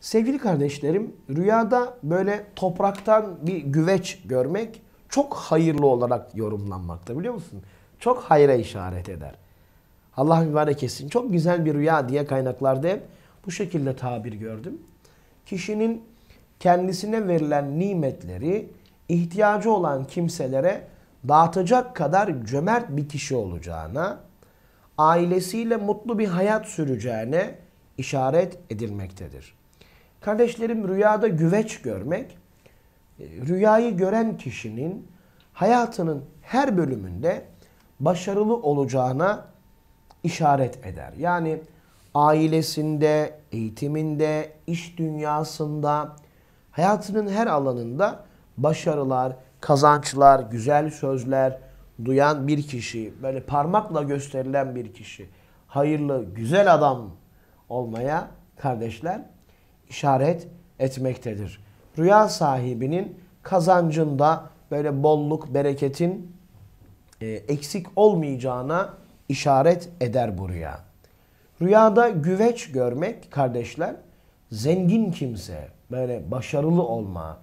Sevgili kardeşlerim, rüyada böyle topraktan bir güveç görmek çok hayırlı olarak yorumlanmakta biliyor musun? Çok hayra işaret eder. Allah mübarek etsin. Çok güzel bir rüya diye kaynaklarda hep bu şekilde tabir gördüm. Kişinin kendisine verilen nimetleri ihtiyacı olan kimselere dağıtacak kadar cömert bir kişi olacağına, ailesiyle mutlu bir hayat süreceğine işaret edilmektedir. Kardeşlerim rüyada güveç görmek, e, rüyayı gören kişinin hayatının her bölümünde başarılı olacağına işaret eder. Yani ailesinde, eğitiminde, iş dünyasında, hayatının her alanında başarılar, kazançlar, güzel sözler duyan bir kişi, böyle parmakla gösterilen bir kişi, hayırlı, güzel adam olmaya kardeşler işaret etmektedir. Rüya sahibinin kazancında böyle bolluk, bereketin e, eksik olmayacağına işaret eder bu rüya. Rüyada güveç görmek kardeşler, zengin kimse, böyle başarılı olma,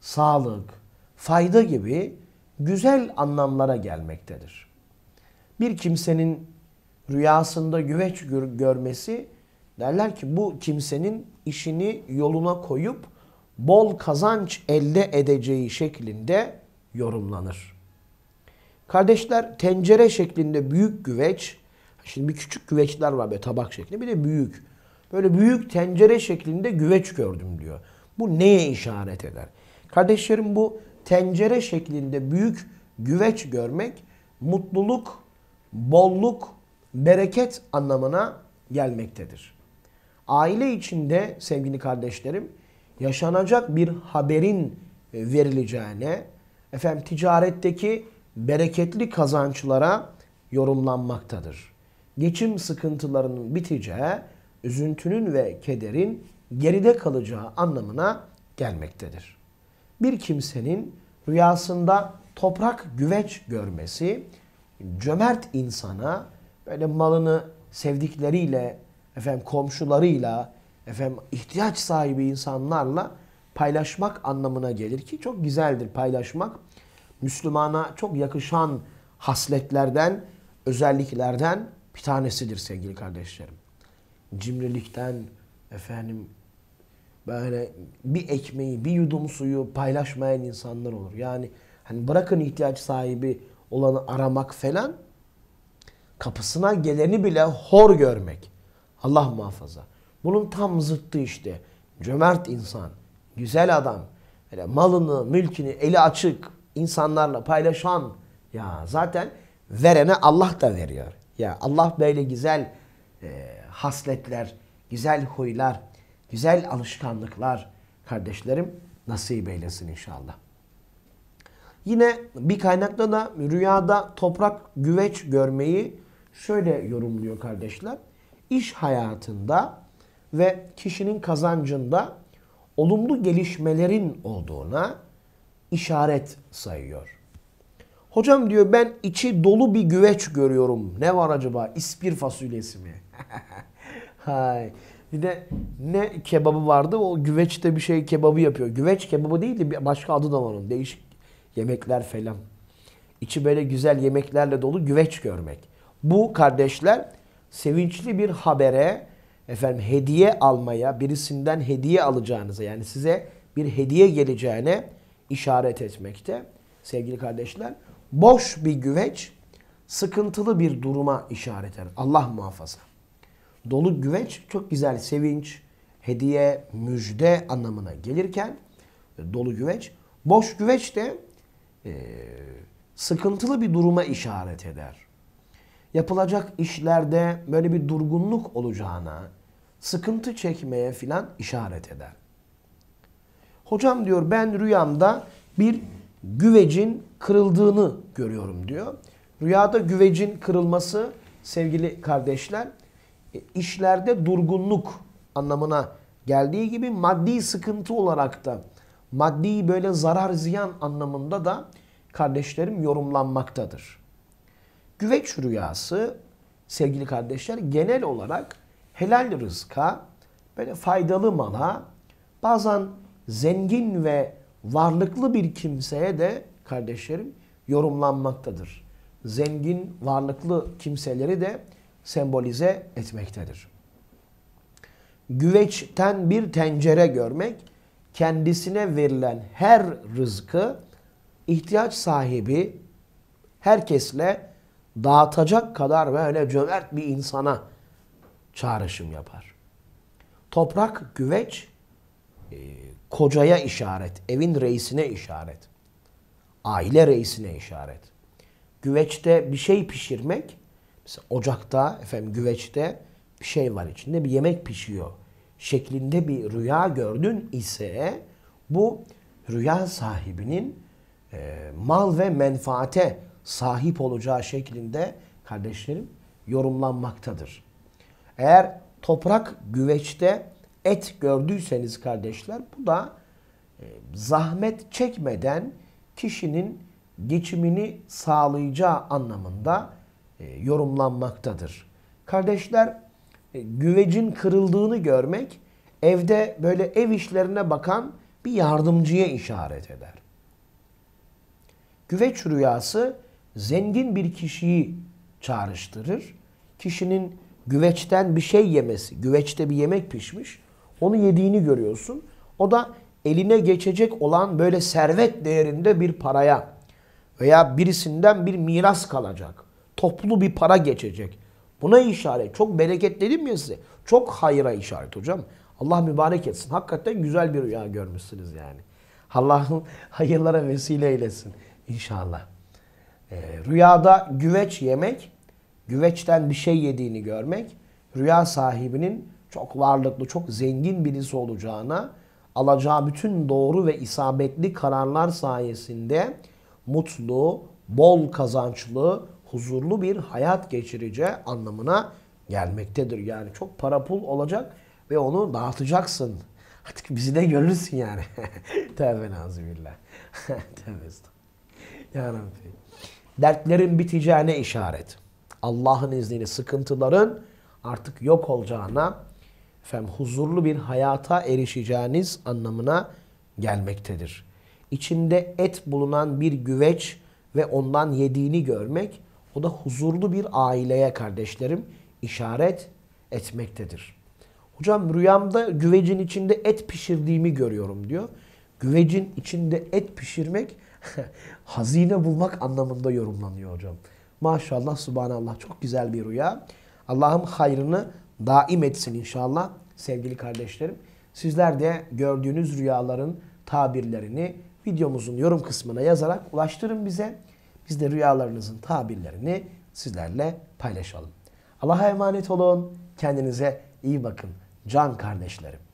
sağlık, fayda gibi güzel anlamlara gelmektedir. Bir kimsenin rüyasında güveç görmesi Derler ki bu kimsenin işini yoluna koyup bol kazanç elde edeceği şeklinde yorumlanır. Kardeşler tencere şeklinde büyük güveç, şimdi bir küçük güveçler var böyle tabak şeklinde bir de büyük. Böyle büyük tencere şeklinde güveç gördüm diyor. Bu neye işaret eder? Kardeşlerim bu tencere şeklinde büyük güveç görmek mutluluk, bolluk, bereket anlamına gelmektedir aile içinde sevgili kardeşlerim yaşanacak bir haberin verileceğine, efendim ticaretteki bereketli kazançlara yorumlanmaktadır. Geçim sıkıntılarının biteceği, üzüntünün ve kederin geride kalacağı anlamına gelmektedir. Bir kimsenin rüyasında toprak güveç görmesi, cömert insana böyle malını sevdikleriyle efendim komşularıyla, efendim ihtiyaç sahibi insanlarla paylaşmak anlamına gelir ki çok güzeldir paylaşmak. Müslümana çok yakışan hasletlerden, özelliklerden bir tanesidir sevgili kardeşlerim. Cimrilikten efendim böyle bir ekmeği, bir yudum suyu paylaşmayan insanlar olur. Yani hani bırakın ihtiyaç sahibi olanı aramak falan kapısına geleni bile hor görmek. Allah muhafaza. Bunun tam zıttı işte. Cömert insan, güzel adam, öyle malını, mülkünü eli açık insanlarla paylaşan ya zaten verene Allah da veriyor. Ya Allah böyle güzel e, hasletler, güzel huylar, güzel alışkanlıklar kardeşlerim nasip eylesin inşallah. Yine bir kaynakta da rüyada toprak güveç görmeyi şöyle yorumluyor kardeşler iş hayatında ve kişinin kazancında olumlu gelişmelerin olduğuna işaret sayıyor. Hocam diyor ben içi dolu bir güveç görüyorum. Ne var acaba? İspir fasulyesi mi? Hay. Bir de ne kebabı vardı? O güveçte bir şey kebabı yapıyor. Güveç kebabı değil de başka adı da var onun. Değişik yemekler falan. İçi böyle güzel yemeklerle dolu güveç görmek. Bu kardeşler sevinçli bir habere efendim hediye almaya, birisinden hediye alacağınıza yani size bir hediye geleceğine işaret etmekte sevgili kardeşler. Boş bir güveç sıkıntılı bir duruma işaret eder. Allah muhafaza. Dolu güveç çok güzel sevinç, hediye, müjde anlamına gelirken e, dolu güveç, boş güveç de e, sıkıntılı bir duruma işaret eder yapılacak işlerde böyle bir durgunluk olacağına, sıkıntı çekmeye filan işaret eder. Hocam diyor ben rüyamda bir güvecin kırıldığını görüyorum diyor. Rüyada güvecin kırılması sevgili kardeşler e, işlerde durgunluk anlamına geldiği gibi maddi sıkıntı olarak da maddi böyle zarar ziyan anlamında da kardeşlerim yorumlanmaktadır. Güveç rüyası sevgili kardeşler genel olarak helal rızka, böyle faydalı mala, bazen zengin ve varlıklı bir kimseye de kardeşlerim yorumlanmaktadır. Zengin, varlıklı kimseleri de sembolize etmektedir. Güveçten bir tencere görmek, kendisine verilen her rızkı ihtiyaç sahibi herkesle dağıtacak kadar böyle cömert bir insana çağrışım yapar. Toprak güveç e, kocaya işaret, evin reisine işaret, aile reisine işaret. Güveçte bir şey pişirmek, mesela ocakta, efendim güveçte bir şey var içinde, bir yemek pişiyor şeklinde bir rüya gördün ise bu rüya sahibinin e, mal ve menfaate sahip olacağı şeklinde kardeşlerim yorumlanmaktadır. Eğer toprak güveçte et gördüyseniz kardeşler bu da e, zahmet çekmeden kişinin geçimini sağlayacağı anlamında e, yorumlanmaktadır. Kardeşler e, güvecin kırıldığını görmek evde böyle ev işlerine bakan bir yardımcıya işaret eder. Güveç rüyası zengin bir kişiyi çağrıştırır. Kişinin güveçten bir şey yemesi, güveçte bir yemek pişmiş, onu yediğini görüyorsun. O da eline geçecek olan böyle servet değerinde bir paraya veya birisinden bir miras kalacak. Toplu bir para geçecek. Buna işaret. Çok bereket dedim ya size. Çok hayra işaret hocam. Allah mübarek etsin. Hakikaten güzel bir rüya görmüşsünüz yani. Allah'ın hayırlara vesile eylesin. İnşallah. Ee, rüyada güveç yemek, güveçten bir şey yediğini görmek, rüya sahibinin çok varlıklı, çok zengin birisi olacağına, alacağı bütün doğru ve isabetli kararlar sayesinde mutlu, bol kazançlı, huzurlu bir hayat geçireceği anlamına gelmektedir. Yani çok para pul olacak ve onu dağıtacaksın. Artık bizi de görürsün yani. Tevbe nazibillah. Tevbe estağfurullah. Ya Rabbi dertlerin biteceğine işaret. Allah'ın izniyle sıkıntıların artık yok olacağına, efendim, huzurlu bir hayata erişeceğiniz anlamına gelmektedir. İçinde et bulunan bir güveç ve ondan yediğini görmek, o da huzurlu bir aileye kardeşlerim işaret etmektedir. Hocam rüyamda güvecin içinde et pişirdiğimi görüyorum diyor. Güvecin içinde et pişirmek hazine bulmak anlamında yorumlanıyor hocam. Maşallah, subhanallah. Çok güzel bir rüya. Allah'ım hayrını daim etsin inşallah sevgili kardeşlerim. Sizler de gördüğünüz rüyaların tabirlerini videomuzun yorum kısmına yazarak ulaştırın bize. Biz de rüyalarınızın tabirlerini sizlerle paylaşalım. Allah'a emanet olun. Kendinize iyi bakın can kardeşlerim.